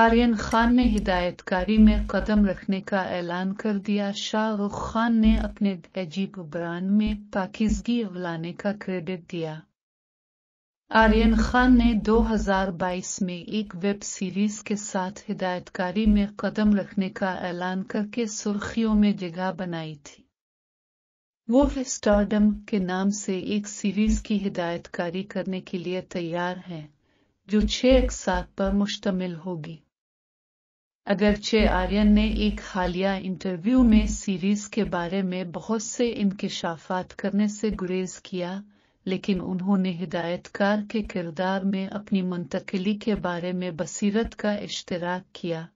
आर्यन खान ने हिदायतकारी में कदम रखने का ऐलान कर दिया शाहरुख खान ने अपने अजीब ब्रांड में पाकिजगी लाने का क्रेडिट दिया आर्यन खान ने 2022 में एक वेब सीरीज के साथ हिदायतकारी में कदम रखने का ऐलान करके सुर्खियों में जगह बनाई थी वो स्टारडम के नाम से एक सीरीज की हिदायतकारी करने के लिए तैयार हैं जो छह अकसात पर मुश्तमिल होगी अगरचे आर्यन ने एक हालिया इंटरव्यू में सीरीज के बारे में बहुत से इंकशाफात करने से गुरेज किया लेकिन उन्होंने हिदायतकार के किरदार में अपनी मुंतकली के बारे में बसीरत का इश्तराक किया